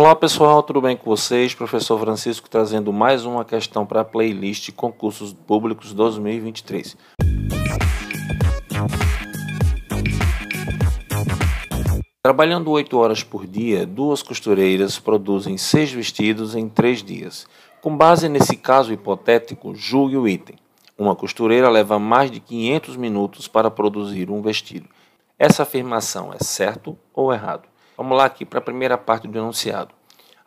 Olá pessoal, tudo bem com vocês? Professor Francisco trazendo mais uma questão para a playlist Concursos Públicos 2023. Trabalhando 8 horas por dia, duas costureiras produzem seis vestidos em três dias. Com base nesse caso hipotético, julgue o item. Uma costureira leva mais de 500 minutos para produzir um vestido. Essa afirmação é certo ou errado? Vamos lá aqui para a primeira parte do enunciado.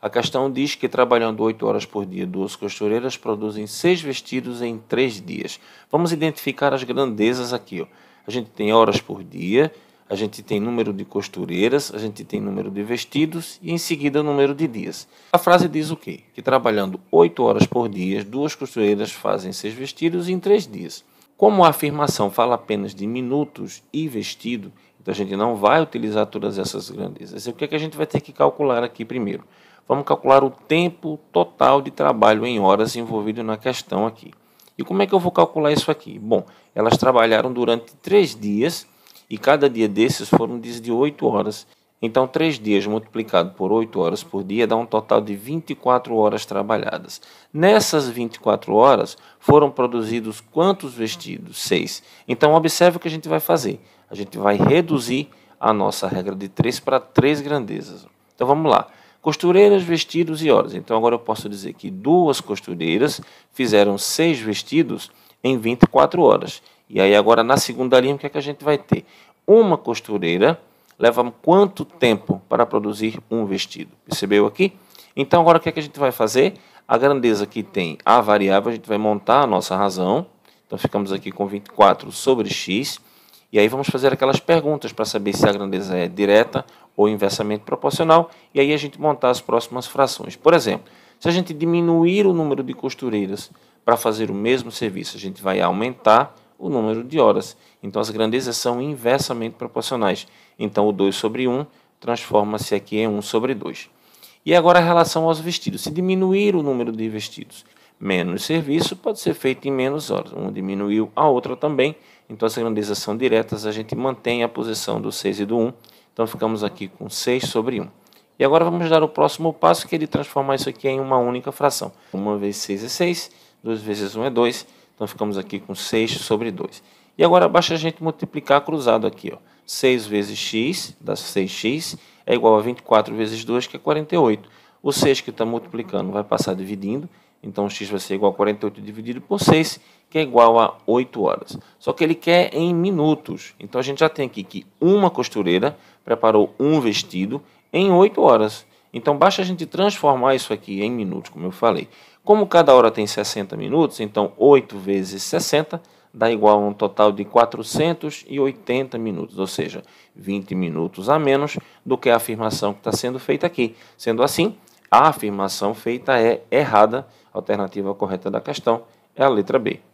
A questão diz que trabalhando 8 horas por dia, duas costureiras produzem seis vestidos em três dias. Vamos identificar as grandezas aqui. Ó. A gente tem horas por dia, a gente tem número de costureiras, a gente tem número de vestidos e em seguida número de dias. A frase diz o quê? Que trabalhando 8 horas por dia, duas costureiras fazem seis vestidos em três dias. Como a afirmação fala apenas de minutos e vestido, então a gente não vai utilizar todas essas grandezas. O que, é que a gente vai ter que calcular aqui primeiro? Vamos calcular o tempo total de trabalho em horas envolvido na questão aqui. E como é que eu vou calcular isso aqui? Bom, elas trabalharam durante três dias e cada dia desses foram dias de oito horas. Então, 3 dias multiplicado por 8 horas por dia dá um total de 24 horas trabalhadas. Nessas 24 horas foram produzidos quantos vestidos? 6. Então, observe o que a gente vai fazer. A gente vai reduzir a nossa regra de 3 para 3 grandezas. Então, vamos lá. Costureiras, vestidos e horas. Então, agora eu posso dizer que duas costureiras fizeram 6 vestidos em 24 horas. E aí, agora na segunda linha, o que, é que a gente vai ter? Uma costureira leva quanto tempo para produzir um vestido? Percebeu aqui? Então, agora o que, é que a gente vai fazer? A grandeza que tem a variável, a gente vai montar a nossa razão. Então, ficamos aqui com 24 sobre x. E aí vamos fazer aquelas perguntas para saber se a grandeza é direta ou inversamente proporcional. E aí a gente montar as próximas frações. Por exemplo, se a gente diminuir o número de costureiras para fazer o mesmo serviço, a gente vai aumentar o número de horas. Então as grandezas são inversamente proporcionais. Então o 2 sobre 1 transforma-se aqui em 1 sobre 2. E agora a relação aos vestidos. Se diminuir o número de vestidos menos serviço, pode ser feito em menos horas. Uma diminuiu, a outra também. Então as grandezas são diretas, a gente mantém a posição do 6 e do 1. Então ficamos aqui com 6 sobre 1. E agora vamos dar o próximo passo, que é de transformar isso aqui em uma única fração. 1 vezes 6 é 6, 2 vezes 1 é 2, então ficamos aqui com 6 sobre 2. E agora basta a gente multiplicar cruzado aqui. Ó. 6 vezes x, dá 6x, é igual a 24 vezes 2, que é 48. O 6 que está multiplicando vai passar dividindo, então x vai ser igual a 48 dividido por 6, que é igual a 8 horas. Só que ele quer em minutos. Então a gente já tem aqui que uma costureira preparou um vestido em 8 horas. Então basta a gente transformar isso aqui em minutos, como eu falei. Como cada hora tem 60 minutos, então 8 vezes 60 dá igual a um total de 480 minutos, ou seja, 20 minutos a menos do que a afirmação que está sendo feita aqui. Sendo assim, a afirmação feita é errada. A alternativa correta da questão é a letra B.